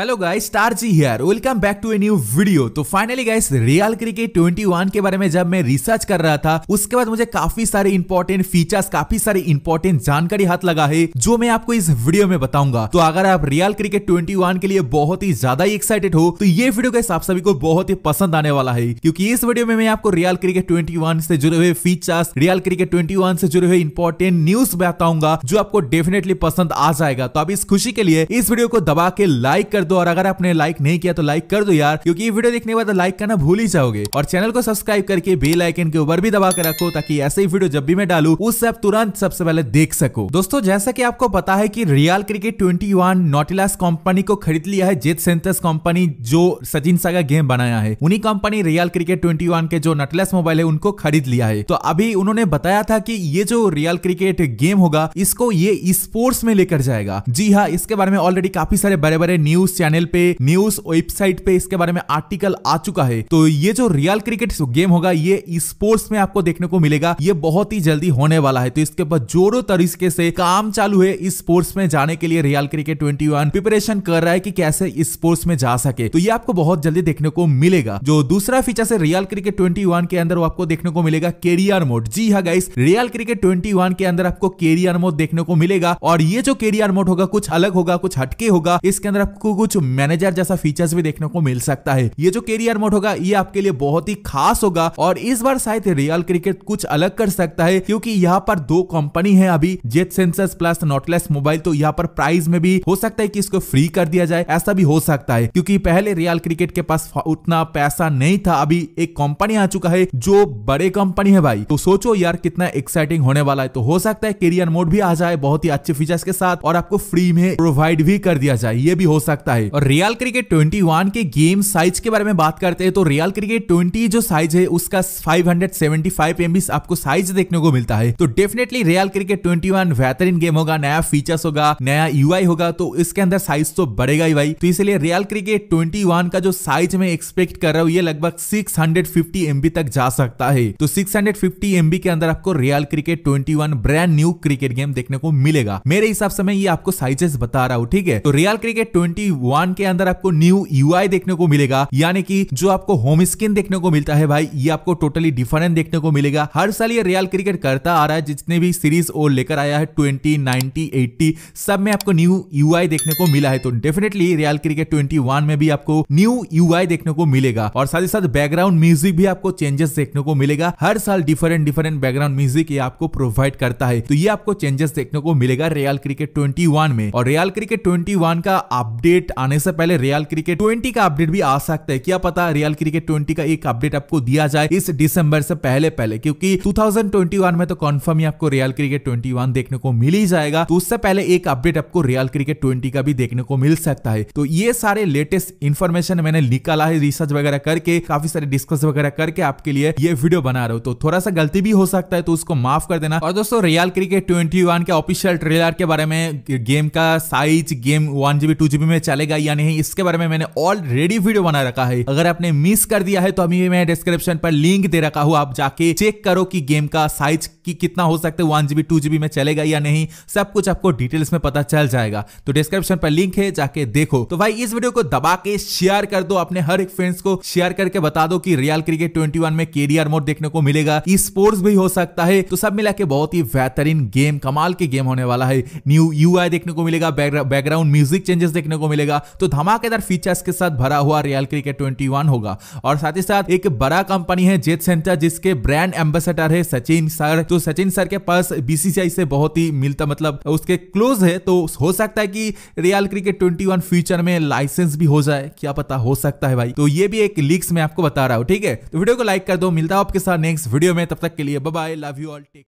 hello guys star ji here welcome back to a new video तो finally guys Real Cricket 21 के बारे में जब मैं रिसर्च कर रहा था उसके बाद मुझे काफी सारे इंपॉर्टेंट फीचर्स काफी सारे इंपॉर्टेंट जानकारी हाथ लगा है जो मैं आपको इस वीडियो में बताऊंगा तो अगर आप रियल क्रिकेट ट्वेंटी के लिए बहुत ही ज्यादा एक्साइटेड हो तो ये वीडियो गाइस आप सभी को बहुत ही पसंद आने वाला है क्योंकि इस वीडियो में मैं आपको रियल क्रिकेट ट्वेंटी से जुड़े हुए फीचर्स रियल क्रिकेट ट्वेंटी से जुड़े हुए इंपॉर्टेंट न्यूज बताऊंगा जो आपको डेफिनेटली पसंद आ जाएगा तो आप इस खुशी के लिए इस वीडियो को दबा के लाइक कर दो और अगर आपने लाइक नहीं किया तो लाइक कर दो यार क्योंकि ये वीडियो देखने के बाद लाइक करना भूल ही जाओगे और चैनल को सब्सक्राइब करके बेल आइकन के ऊपर भी दबा कर रखो ताकि ऐसे ही वीडियो जब भी मैं डालू उससे आप तुरंत सबसे पहले देख सको दोस्तों जैसा की आपको पता है की Real Cricket twenty one Nautilus company को खरीद लिया है जेत सेंटर्स कंपनी जो सचिन सागर गेम बनाया है उन्हीं कंपनी रियल क्रिकेट ट्वेंटी के जो नटलेस मोबाइल है उनको खरीद लिया है तो अभी उन्होंने बताया था कि ये जो रियल क्रिकेट गेम होगा इसको ये स्पोर्ट्स में लेकर जाएगा जी हाँ इसके बारे में ऑलरेडी काफी सारे बड़े बड़े न्यूज चैनल पे न्यूज वेबसाइट पे इसके बारे में आर्टिकल आ चुका है तो ये जो रियल क्रिकेट गेम होगा ये स्पोर्ट्स में आपको देखने को मिलेगा ये बहुत ही जल्दी होने वाला है तो इसके ऊपर जोरों तरीके से काम चालू है इस स्पोर्ट्स में जाने के लिए रियल क्रिकेट ट्वेंटी प्रिपरेशन कर रहा है की कैसे स्पोर्ट्स में जा सके तो ये आपको बहुत जल्दी देखने को मिलेगा जो दूसरा फीचर है रियल क्रिकेट ट्वेंटी के अंदर आपको देखने को मिलेगा केरियर मोड जी हाँ गाइस रियल क्रिकेट ट्वेंटी के अंदर आपको केरियर मोड देखने को मिलेगा और ये जो केरियर मोड होगा कुछ अलग होगा कुछ हटके होगा इसके अंदर आपको कुछ मैनेजर जैसा फीचर्स भी देखने को मिल सकता है ये जो कैरियर मोड होगा ये आपके लिए बहुत ही खास होगा और इस बार शायद रियल क्रिकेट कुछ अलग कर सकता है क्योंकि यहाँ पर दो कंपनी है अभी Jet Synthesys plus Nautilus mobile तो यहाँ पर प्राइस में भी हो सकता है कि इसको फ्री कर दिया जाए ऐसा भी हो सकता है क्योंकि पहले रियल क्रिकेट के पास उतना पैसा नहीं था अभी एक कंपनी आ चुका है जो बड़े कंपनी है भाई तो सोचो यार कितना एक्साइटिंग होने वाला है तो हो सकता है कैरियर मोड भी आ जाए बहुत ही अच्छे फीचर्स के साथ और आपको फ्री में प्रोवाइड भी कर दिया जाए ये भी हो सकता सकता है और रियल क्रिकेट 21 के गेम साइज के बारे में बात करते हैं तो रियल क्रिकेट 20 जो साइज है उसका 575 एमबी आपको साइज देखने को मिलता है तो डेफिनेटली रियल क्रिकेट 21 बेहतरीन गेम होगा नया फीचर्स होगा नया यू होगा तो इसके अंदर साइज तो बढ़ेगा ही भाई तो इसलिए रियल क्रिकेट ट्वेंटी का जो साइज में एक्सपेक्ट कर रहा हूँ ये लगभग सिक्स हंड्रेड तक जा सकता है तो सिक्स हंड्रेड के अंदर आपको Real Cricket twenty brand new cricket game देखने को मिलेगा मेरे हिसाब से मैं ये आपको साइजेस बता रहा हूँ ठीक है तो रियल क्रिकेट ट्वेंटी वन के अंदर आपको न्यू यू देखने को मिलेगा यानी कि जो आपको होम स्क्रीन देखने को मिलता है भाई ये आपको टोटली डिफरेंट देखने को मिलेगा हर साल ये रियल क्रिकेट करता आ रहा है जितने भी सीरीज और लेकर आया है ट्वेंटी नाइनटी एट्टी सब में आपको न्यू यू देखने को मिला है तो डेफिनेटली रियल क्रिकेट ट्वेंटी में भी आपको न्यू यू देखने को मिलेगा और साथ ही साथ बैकग्राउंड म्यूजिक भी आपको चेंजेस देखने को मिलेगा हर साल डिफरेंट डिफरेंट बैकग्राउंड म्यूजिक ये आपको प्रोवाइड करता है तो ये आपको चेंजेस देखने को मिलेगा रियल क्रिकेट ट्वेंटी में और रियल क्रिकेट ट्वेंटी का अपडेट अपडेट आने से पहले रियल क्रिकेट 20 का अपडेट भी आ सकता है क्या पता रियल क्रिकेट 20 का एक अपडेट आपको दिया जाए इस दिसंबर से पहले पहले क्योंकि 2021 में तो कंफर्म ही आपको रियल क्रिकेट 21 देखने को मिल ही जाएगा तो उससे पहले एक अपडेट आपको रियल क्रिकेट 20 का भी देखने को मिल सकता है तो ये सारे लेटेस्ट इन्फॉर्मेशन मैंने निकाला है रिसर्च वगैरह करके काफी सारे डिस्कस वगैरह करके आपके लिए ये वीडियो बना रहा हूँ तो थोड़ा सा गलती भी हो सकता है तो उसको माफ कर देना और दोस्तों रियल क्रिकेट ट्वेंटी के ऑफिशियल ट्रेलर के बारे में गेम का size game one GB two GB में चला डालेगा या नहीं इसके बारे में मैंने ऑलरेडी वीडियो बना रखा है अगर आपने मिस कर दिया है तो अभी मैं डिस्क्रिप्शन पर लिंक दे रखा हूं आप जाके चेक करो कि गेम का साइज की कितना हो सकता है वन जीबी टू जीबी में चलेगा या नहीं सब कुछ आपको डिटेल्स में पता चल जाएगा तो डिस्क्रिप्शन पर लिंक है जाके देखो तो भाई इस वीडियो को दबा के शेयर कर दो अपने हर एक फ्रेंड्स को शेयर करके बता दो कि रियल क्रिकेट ट्वेंटी में केडीआर मोड देखने को मिलेगा ई स्पोर्ट्स भी हो सकता है तो सब मिला के बहुत ही बेहतरीन गेम कमाल के गेम होने वाला है न्यू यू देखने को मिलेगा बैकग्राउंड म्यूजिक चेंजेस देखने को मिलेगा मिलेगा तो धमाकेदार फीचर्स के साथ भरा हुआ रियल क्रिकेट ट्वेंटी होगा और साथ ही साथ एक बड़ा कंपनी है जेट सेंटर जिसके ब्रांड एम्बेसडर है सचिन सर तो सचिन सर के पास बीसीसीआई से बहुत ही मिलता मतलब उसके क्लोज है तो हो सकता है कि रियल क्रिकेट 21 फ्यूचर में लाइसेंस भी हो जाए क्या पता हो सकता है भाई तो ये भी एक लीक्स मैं आपको बता रहा हूँ ठीक है तो वीडियो को लाइक कर दो मिलता हूं आपके साथ नेक्स्ट वीडियो में तब तक के लिए bye love you all take